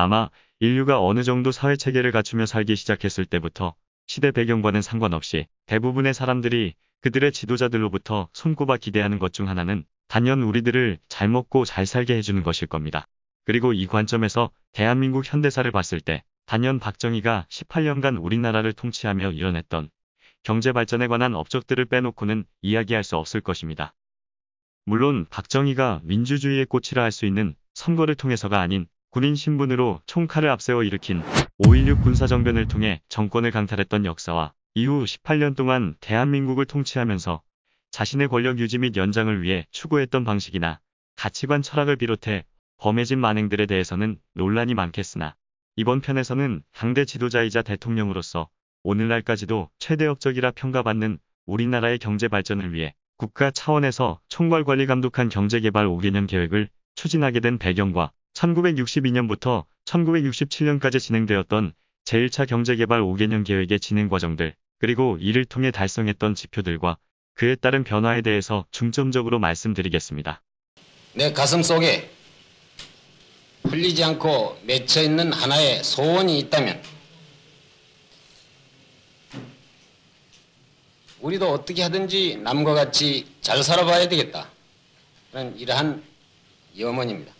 아마 인류가 어느 정도 사회체계를 갖추며 살기 시작했을 때부터 시대 배경과는 상관없이 대부분의 사람들이 그들의 지도자들로부터 손꼽아 기대하는 것 중 하나는 단연 우리들을 잘 먹고 잘 살게 해주는 것일 겁니다. 그리고 이 관점에서 대한민국 현대사를 봤을 때 단연 박정희가 18년간 우리나라를 통치하며 이뤄냈던 경제 발전에 관한 업적들을 빼놓고는 이야기할 수 없을 것입니다. 물론 박정희가 민주주의의 꽃이라 할 수 있는 선거를 통해서가 아닌 군인 신분으로 총칼을 앞세워 일으킨 5.16 군사정변을 통해 정권을 강탈했던 역사와 이후 18년 동안 대한민국을 통치하면서 자신의 권력 유지 및 연장을 위해 추구했던 방식이나 가치관 철학을 비롯해 범해진 만행들에 대해서는 논란이 많겠으나 이번 편에서는 당대 지도자이자 대통령으로서 오늘날까지도 최대역적이라 평가받는 우리나라의 경제 발전을 위해 국가 차원에서 총괄 관리 감독한 경제개발 5개년 계획을 추진하게 된 배경과 1962년부터 1967년까지 진행되었던 제1차 경제개발 5개년 계획의 진행 과정들, 그리고 이를 통해 달성했던 지표들과 그에 따른 변화에 대해서 중점적으로 말씀드리겠습니다. 내 가슴 속에 풀리지 않고 맺혀있는 하나의 소원이 있다면 우리도 어떻게 하든지 남과 같이 잘 살아봐야 되겠다. 그 이러한 염원입니다.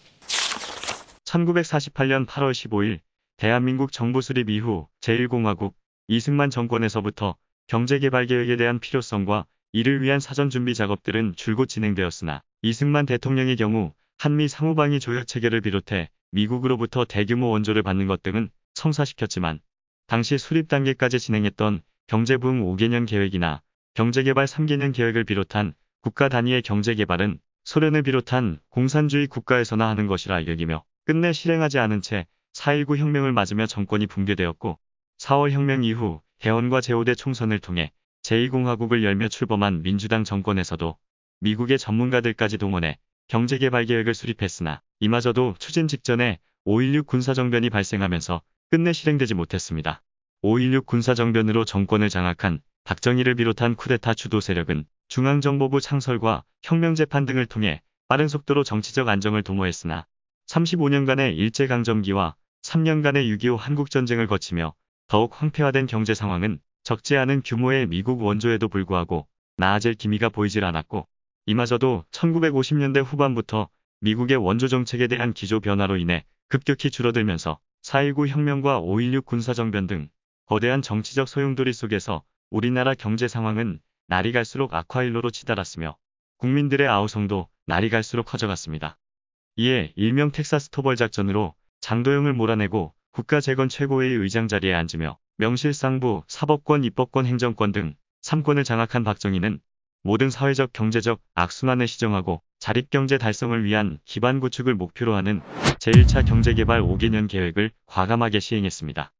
1948년 8월 15일 대한민국 정부 수립 이후 제1공화국 이승만 정권에서부터 경제개발 계획에 대한 필요성과 이를 위한 사전 준비 작업들은 줄곧 진행되었으나 이승만 대통령의 경우 한미 상호방위 조약 체결을 비롯해 미국으로부터 대규모 원조를 받는 것 등은 성사시켰지만 당시 수립 단계까지 진행했던 경제부흥 5개년 계획이나 경제개발 3개년 계획을 비롯한 국가 단위의 경제개발은 소련을 비롯한 공산주의 국가에서나 하는 것이라 여기며 끝내 실행하지 않은 채 4.19 혁명을 맞으며 정권이 붕괴되었고 4월 혁명 이후 대원과제5대 총선을 통해 제2공화국을 열며 출범한 민주당 정권에서도 미국의 전문가들까지 동원해 경제개발 계획을 수립했으나 이마저도 추진 직전에 5.16 군사정변이 발생하면서 끝내 실행되지 못했습니다. 5.16 군사정변으로 정권을 장악한 박정희를 비롯한 쿠데타 주도 세력은 중앙정보부 창설과 혁명재판 등을 통해 빠른 속도로 정치적 안정을 도모했으나 35년간의 일제강점기와 3년간의 6.25 한국전쟁을 거치며 더욱 황폐화된 경제 상황은 적지 않은 규모의 미국 원조에도 불구하고 나아질 기미가 보이질 않았고 이마저도 1950년대 후반부터 미국의 원조 정책에 대한 기조 변화로 인해 급격히 줄어들면서 4.19 혁명과 5.16 군사정변 등 거대한 정치적 소용돌이 속에서 우리나라 경제 상황은 날이 갈수록 악화일로로 치달았으며 국민들의 아우성도 날이 갈수록 커져갔습니다. 이에 일명 텍사스 토벌 작전으로 장도영을 몰아내고 국가 재건 최고의 의장 자리에 앉으며 명실상부 사법권, 입법권, 행정권 등 3권을 장악한 박정희는 모든 사회적, 경제적 악순환을 시정하고 자립경제 달성을 위한 기반 구축을 목표로 하는 제1차 경제개발 5개년 계획을 과감하게 시행했습니다.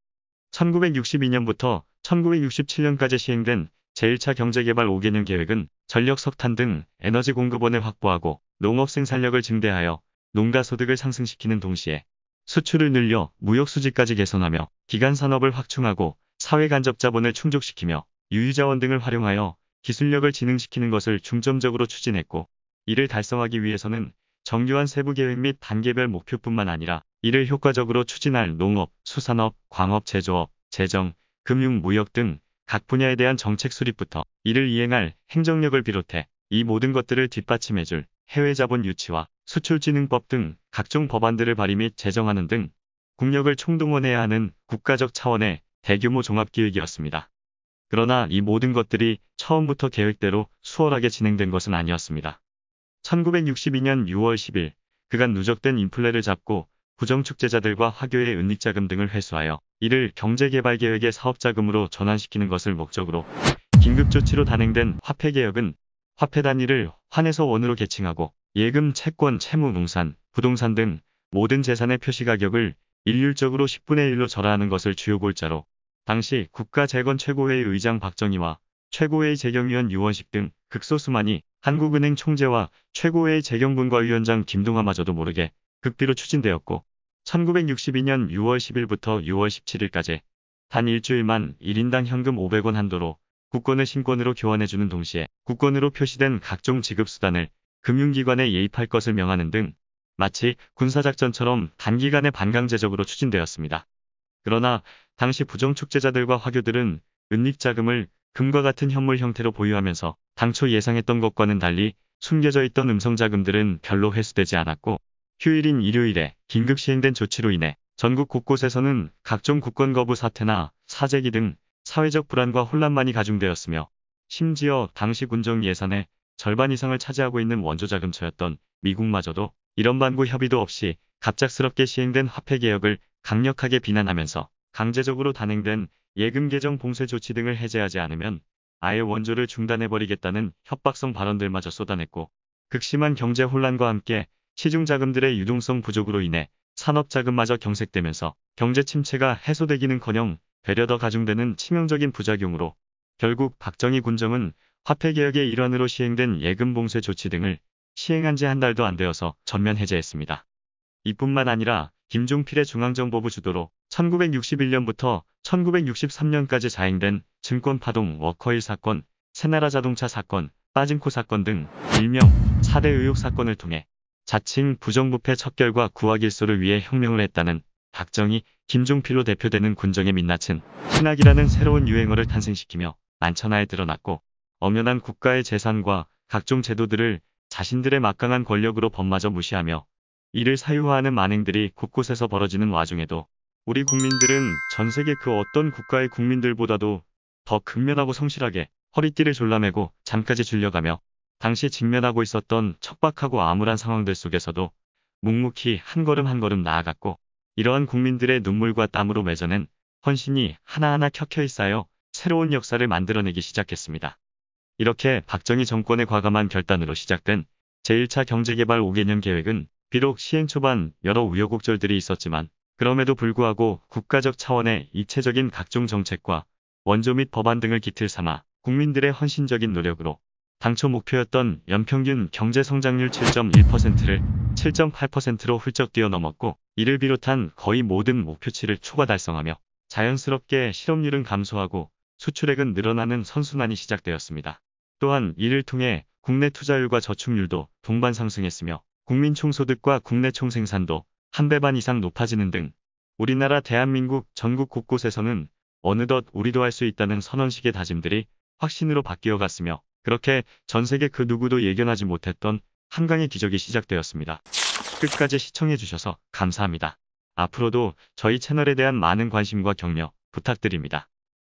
1962년부터 1967년까지 시행된 제1차 경제개발 5개년 계획은 전력석탄 등 에너지 공급원을 확보하고 농업 생산력을 증대하여 농가 소득을 상승시키는 동시에 수출을 늘려 무역수지까지 개선하며 기간산업을 확충하고 사회간접자본을 충족시키며 유유자원 등을 활용하여 기술력을 진흥시키는 것을 중점적으로 추진했고 이를 달성하기 위해서는 정교한 세부계획 및 단계별 목표뿐만 아니라 이를 효과적으로 추진할 농업, 수산업, 광업, 제조업, 재정, 금융, 무역 등 각 분야에 대한 정책 수립부터 이를 이행할 행정력을 비롯해 이 모든 것들을 뒷받침해줄 해외 자본 유치와 수출진흥법 등 각종 법안들을 발의 및 제정하는 등 국력을 총동원해야 하는 국가적 차원의 대규모 종합기획이었습니다. 그러나 이 모든 것들이 처음부터 계획대로 수월하게 진행된 것은 아니었습니다. 1962년 6월 10일 그간 누적된 인플레를 잡고 부정축제자들과 화교의 은닉자금 등을 회수하여 이를 경제개발계획의 사업자금으로 전환시키는 것을 목적으로 긴급조치로 단행된 화폐개혁은 화폐 단위를 환에서 원으로 계층하고 예금, 채권, 채무, 농산 부동산 등 모든 재산의 표시가격을 일률적으로 10분의 1로 절하하는 것을 주요 골자로 당시 국가재건 최고회의 의장 박정희와 최고회의 재경위원 유원식 등 극소수만이 한국은행 총재와 최고회의 재경분과위원장 김동하마저도 모르게 극비로 추진되었고 1962년 6월 10일부터 6월 17일까지 단 일주일만 1인당 현금 500원 한도로 국권을 신권으로 교환해주는 동시에 국권으로 표시된 각종 지급수단을 금융기관에 예입할 것을 명하는 등 마치 군사작전처럼 단기간에 반강제적으로 추진되었습니다. 그러나 당시 부정축제자들과 화교들은 은닉자금을 금과 같은 현물 형태로 보유하면서 당초 예상했던 것과는 달리 숨겨져 있던 음성자금들은 별로 회수되지 않았고 휴일인 일요일에 긴급 시행된 조치로 인해 전국 곳곳에서는 각종 국권 거부 사태나 사재기 등 사회적 불안과 혼란만이 가중되었으며 심지어 당시 군정 예산에 절반 이상을 차지하고 있는 원조자금처였던 미국마저도 이런 반구 협의도 없이 갑작스럽게 시행된 화폐개혁을 강력하게 비난하면서 강제적으로 단행된 예금 계정 봉쇄 조치 등을 해제하지 않으면 아예 원조를 중단해버리겠다는 협박성 발언들마저 쏟아냈고 극심한 경제 혼란과 함께 시중 자금들의 유동성 부족으로 인해 산업 자금마저 경색되면서 경제 침체가 해소되기는커녕 되려 더 가중되는 치명적인 부작용으로 결국 박정희 군정은 화폐개혁의 일환으로 시행된 예금 봉쇄 조치 등을 시행한 지 한 달도 안 되어서 전면 해제했습니다. 이뿐만 아니라 김종필의 중앙정보부 주도로 1961년부터 1963년까지 자행된 증권파동 워커힐 사건, 새나라 자동차 사건, 빠진코 사건 등 일명 4대 의혹 사건을 통해 자칭 부정부패 척결과 구하길소를 위해 혁명을 했다는 박정희, 김종필로 대표되는 군정의 민낯은 신학이라는 새로운 유행어를 탄생시키며 만천하에 드러났고 엄연한 국가의 재산과 각종 제도들을 자신들의 막강한 권력으로 범마저 무시하며 이를 사유화하는 만행들이 곳곳에서 벌어지는 와중에도 우리 국민들은 전 세계 그 어떤 국가의 국민들보다도 더 근면하고 성실하게 허리띠를 졸라매고 잠까지 줄려가며 당시 직면하고 있었던 척박하고 암울한 상황들 속에서도 묵묵히 한 걸음 한 걸음 나아갔고 이러한 국민들의 눈물과 땀으로 맺어낸 헌신이 하나하나 켜켜이 쌓여 새로운 역사를 만들어내기 시작했습니다. 이렇게 박정희 정권의 과감한 결단으로 시작된 제1차 경제개발 5개년 계획은 비록 시행 초반 여러 우여곡절들이 있었지만 그럼에도 불구하고 국가적 차원의 입체적인 각종 정책과 원조 및 법안 등을 기틀 삼아 국민들의 헌신적인 노력으로 당초 목표였던 연평균 경제성장률 7.1%를 7.8%로 훌쩍 뛰어넘었고 이를 비롯한 거의 모든 목표치를 초과 달성하며 자연스럽게 실업률은 감소하고 수출액은 늘어나는 선순환이 시작되었습니다. 또한 이를 통해 국내 투자율과 저축률도 동반 상승했으며 국민 총소득과 국내 총생산도 한배반 이상 높아지는 등 우리나라 대한민국 전국 곳곳에서는 어느덧 우리도 할 수 있다는 선언식의 다짐들이 확신으로 바뀌어 갔으며 그렇게 전 세계 그 누구도 예견하지 못했던 한강의 기적이 시작되었습니다. 끝까지 시청해주셔서 감사합니다. 앞으로도 저희 채널에 대한 많은 관심과 격려 부탁드립니다.